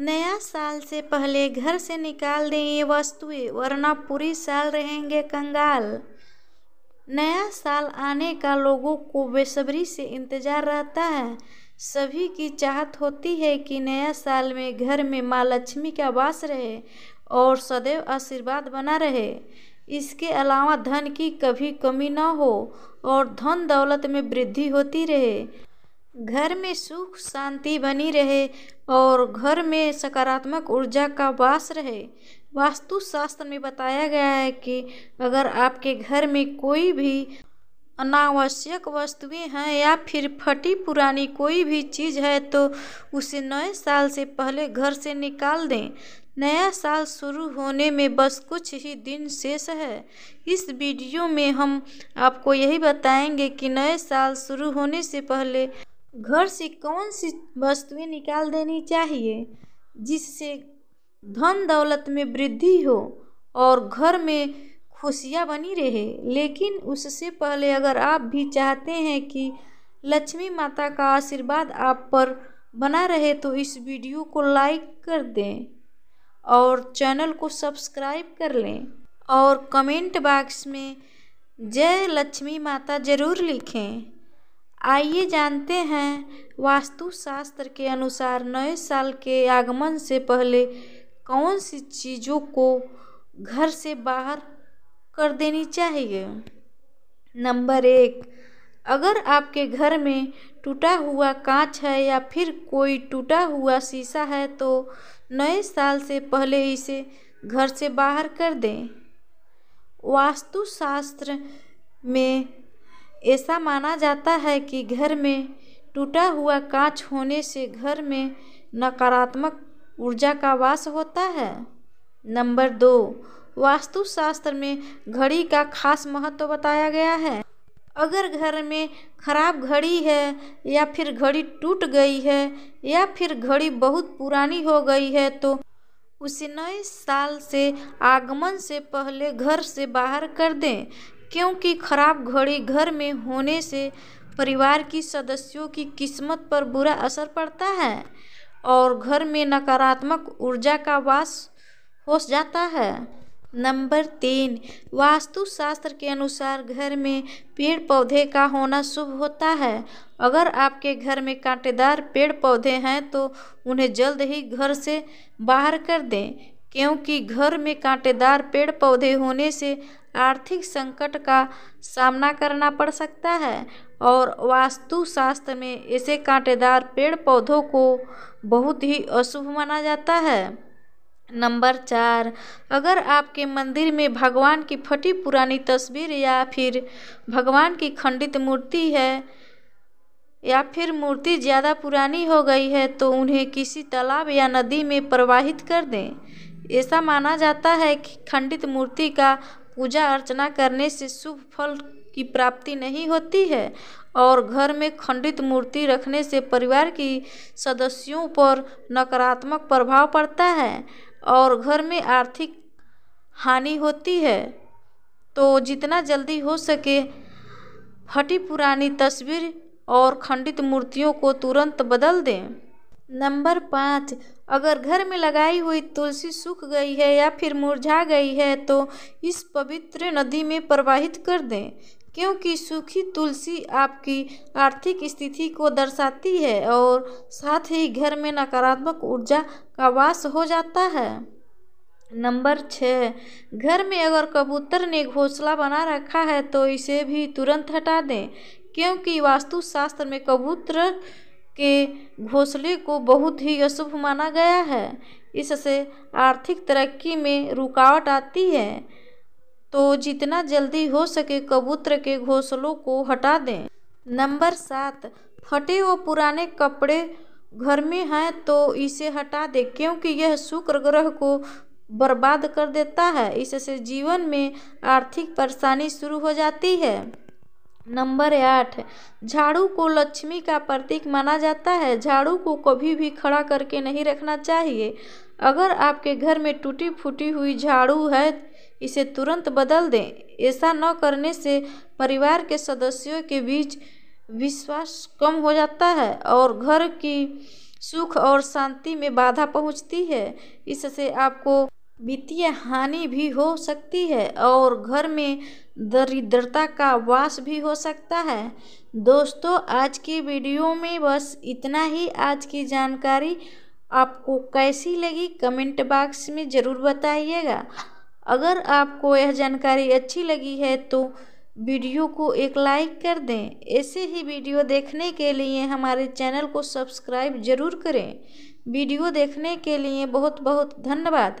नया साल से पहले घर से निकाल दें ये वस्तुएं वरना पूरी साल रहेंगे कंगाल नया साल आने का लोगों को बेसब्री से इंतज़ार रहता है सभी की चाहत होती है कि नया साल में घर में माँ लक्ष्मी का वास रहे और सदैव आशीर्वाद बना रहे इसके अलावा धन की कभी कमी न हो और धन दौलत में वृद्धि होती रहे घर में सुख शांति बनी रहे और घर में सकारात्मक ऊर्जा का वास रहे वास्तु शास्त्र में बताया गया है कि अगर आपके घर में कोई भी अनावश्यक वस्तुएं हैं या फिर फटी पुरानी कोई भी चीज़ है तो उसे नए साल से पहले घर से निकाल दें नया साल शुरू होने में बस कुछ ही दिन शेष है इस वीडियो में हम आपको यही बताएंगे कि नए साल शुरू होने से पहले घर से कौन सी वस्तुएँ निकाल देनी चाहिए जिससे धन दौलत में वृद्धि हो और घर में खुशियाँ बनी रहे लेकिन उससे पहले अगर आप भी चाहते हैं कि लक्ष्मी माता का आशीर्वाद आप पर बना रहे तो इस वीडियो को लाइक कर दें और चैनल को सब्सक्राइब कर लें और कमेंट बॉक्स में जय लक्ष्मी माता ज़रूर लिखें आइए जानते हैं वास्तुशास्त्र के अनुसार नए साल के आगमन से पहले कौन सी चीज़ों को घर से बाहर कर देनी चाहिए नंबर एक अगर आपके घर में टूटा हुआ कांच है या फिर कोई टूटा हुआ शीशा है तो नए साल से पहले इसे घर से बाहर कर दें वास्तुशास्त्र में ऐसा माना जाता है कि घर में टूटा हुआ कांच होने से घर में नकारात्मक ऊर्जा का वास होता है नंबर दो वास्तुशास्त्र में घड़ी का खास महत्व बताया गया है अगर घर में खराब घड़ी है या फिर घड़ी टूट गई है या फिर घड़ी बहुत पुरानी हो गई है तो उसे नए साल से आगमन से पहले घर से बाहर कर दें क्योंकि खराब घड़ी घर में होने से परिवार की सदस्यों की किस्मत पर बुरा असर पड़ता है और घर में नकारात्मक ऊर्जा का वास हो जाता है नंबर तीन वास्तुशास्त्र के अनुसार घर में पेड़ पौधे का होना शुभ होता है अगर आपके घर में कांटेदार पेड़ पौधे हैं तो उन्हें जल्द ही घर से बाहर कर दें क्योंकि घर में कांटेदार पेड़ पौधे होने से आर्थिक संकट का सामना करना पड़ सकता है और वास्तुशास्त्र में ऐसे कांटेदार पेड़ पौधों को बहुत ही अशुभ माना जाता है नंबर चार अगर आपके मंदिर में भगवान की फटी पुरानी तस्वीर या फिर भगवान की खंडित मूर्ति है या फिर मूर्ति ज़्यादा पुरानी हो गई है तो उन्हें किसी तालाब या नदी में प्रवाहित कर दें ऐसा माना जाता है कि खंडित मूर्ति का पूजा अर्चना करने से शुभ फल की प्राप्ति नहीं होती है और घर में खंडित मूर्ति रखने से परिवार की सदस्यों पर नकारात्मक प्रभाव पड़ता है और घर में आर्थिक हानि होती है तो जितना जल्दी हो सके फटी पुरानी तस्वीर और खंडित मूर्तियों को तुरंत बदल दें नंबर पाँच अगर घर में लगाई हुई तुलसी सूख गई है या फिर मुरझा गई है तो इस पवित्र नदी में प्रवाहित कर दें क्योंकि सूखी तुलसी आपकी आर्थिक स्थिति को दर्शाती है और साथ ही घर में नकारात्मक ऊर्जा का वास हो जाता है नंबर छः घर में अगर कबूतर ने घोंसला बना रखा है तो इसे भी तुरंत हटा दें क्योंकि वास्तुशास्त्र में कबूतर के घोंसले को बहुत ही अशुभ माना गया है इससे आर्थिक तरक्की में रुकावट आती है तो जितना जल्दी हो सके कबूतर के घोंसलों को हटा दें नंबर सात फटे व पुराने कपड़े घर में हैं तो इसे हटा दें क्योंकि यह शुक्र ग्रह को बर्बाद कर देता है इससे जीवन में आर्थिक परेशानी शुरू हो जाती है नंबर आठ झाड़ू को लक्ष्मी का प्रतीक माना जाता है झाड़ू को कभी भी खड़ा करके नहीं रखना चाहिए अगर आपके घर में टूटी फूटी हुई झाड़ू है इसे तुरंत बदल दें ऐसा न करने से परिवार के सदस्यों के बीच विश्वास कम हो जाता है और घर की सुख और शांति में बाधा पहुंचती है इससे आपको वित्तीय हानि भी हो सकती है और घर में दरिद्रता का वास भी हो सकता है दोस्तों आज की वीडियो में बस इतना ही आज की जानकारी आपको कैसी लगी कमेंट बॉक्स में ज़रूर बताइएगा अगर आपको यह जानकारी अच्छी लगी है तो वीडियो को एक लाइक कर दें ऐसे ही वीडियो देखने के लिए हमारे चैनल को सब्सक्राइब ज़रूर करें वीडियो देखने के लिए बहुत बहुत धन्यवाद